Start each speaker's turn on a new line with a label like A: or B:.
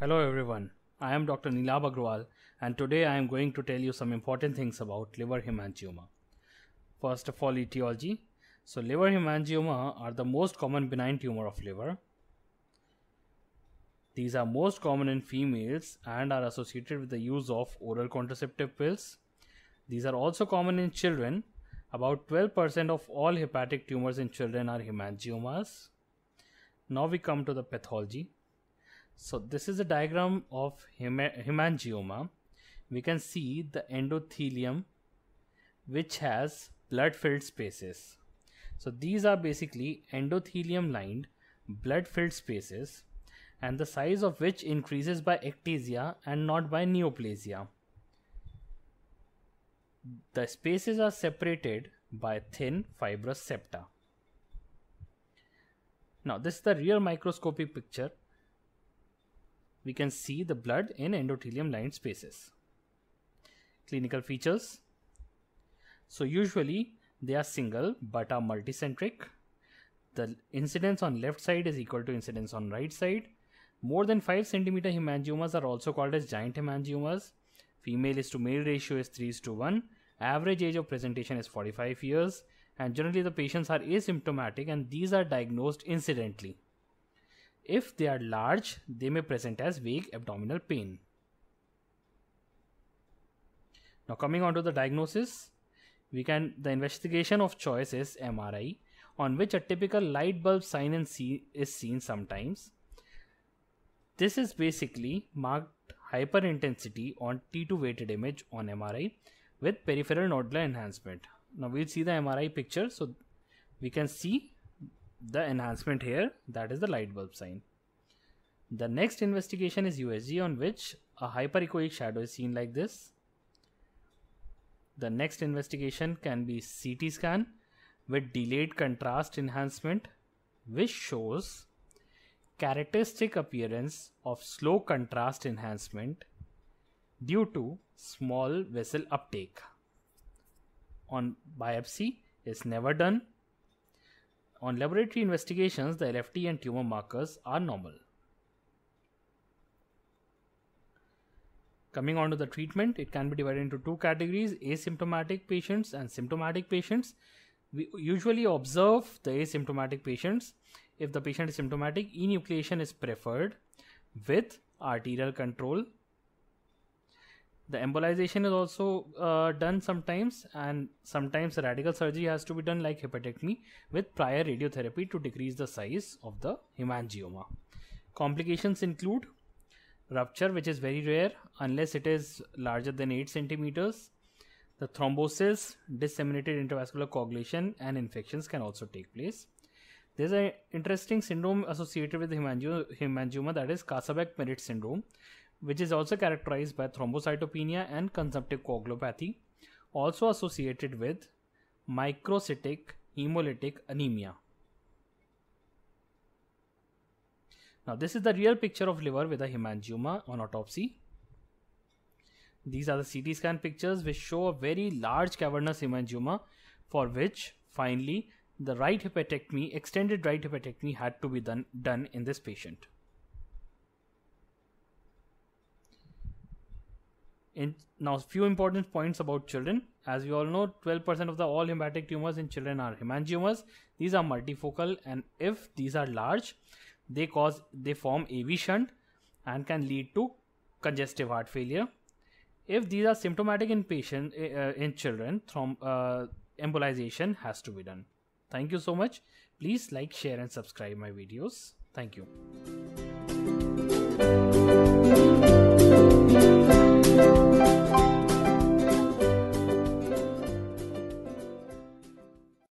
A: Hello everyone, I am Dr. Nilab Agrawal and today I am going to tell you some important things about liver hemangioma. First of all, etiology. So liver hemangioma are the most common benign tumor of liver. These are most common in females and are associated with the use of oral contraceptive pills. These are also common in children. About 12% of all hepatic tumors in children are hemangiomas. Now we come to the pathology. So this is a diagram of hemangioma. We can see the endothelium which has blood-filled spaces. So these are basically endothelium lined blood-filled spaces and the size of which increases by ectasia and not by neoplasia. The spaces are separated by thin fibrous septa. Now this is the real microscopic picture we can see the blood in endothelium lined spaces. Clinical features. So usually they are single but are multicentric. The incidence on left side is equal to incidence on right side. More than 5 cm hemangiomas are also called as giant hemangiomas. Female is to male ratio is 3 is to 1. Average age of presentation is 45 years and generally the patients are asymptomatic and these are diagnosed incidentally. If they are large, they may present as vague abdominal pain. Now coming on to the diagnosis, we can the investigation of choice is MRI, on which a typical light bulb sign and see is seen sometimes. This is basically marked hyperintensity on T2 weighted image on MRI with peripheral nodular enhancement. Now we'll see the MRI picture so we can see the enhancement here that is the light bulb sign. The next investigation is USG on which a hyperechoic shadow is seen like this. The next investigation can be CT scan with delayed contrast enhancement which shows characteristic appearance of slow contrast enhancement due to small vessel uptake. On biopsy is never done on laboratory investigations, the LFT and tumor markers are normal. Coming on to the treatment, it can be divided into two categories asymptomatic patients and symptomatic patients. We usually observe the asymptomatic patients. If the patient is symptomatic, enucleation is preferred with arterial control the embolization is also uh, done sometimes and sometimes radical surgery has to be done like hepatectomy with prior radiotherapy to decrease the size of the hemangioma complications include rupture which is very rare unless it is larger than 8 centimeters the thrombosis disseminated intravascular coagulation and infections can also take place there's an interesting syndrome associated with hemangioma, hemangioma that is Casabeck-Merritt syndrome which is also characterized by thrombocytopenia and consumptive coagulopathy, also associated with microcytic hemolytic anemia. Now, this is the real picture of liver with a hemangioma on autopsy. These are the CT scan pictures which show a very large cavernous hemangioma for which finally the right hepatectomy, extended right hepatectomy had to be done, done in this patient. In, now, few important points about children. As we all know, 12% of the all hemattic tumors in children are hemangiomas. These are multifocal, and if these are large, they cause they form AV shunt and can lead to congestive heart failure. If these are symptomatic in patient uh, in children, throm- uh, embolization has to be done. Thank you so much. Please like, share, and subscribe my videos. Thank you.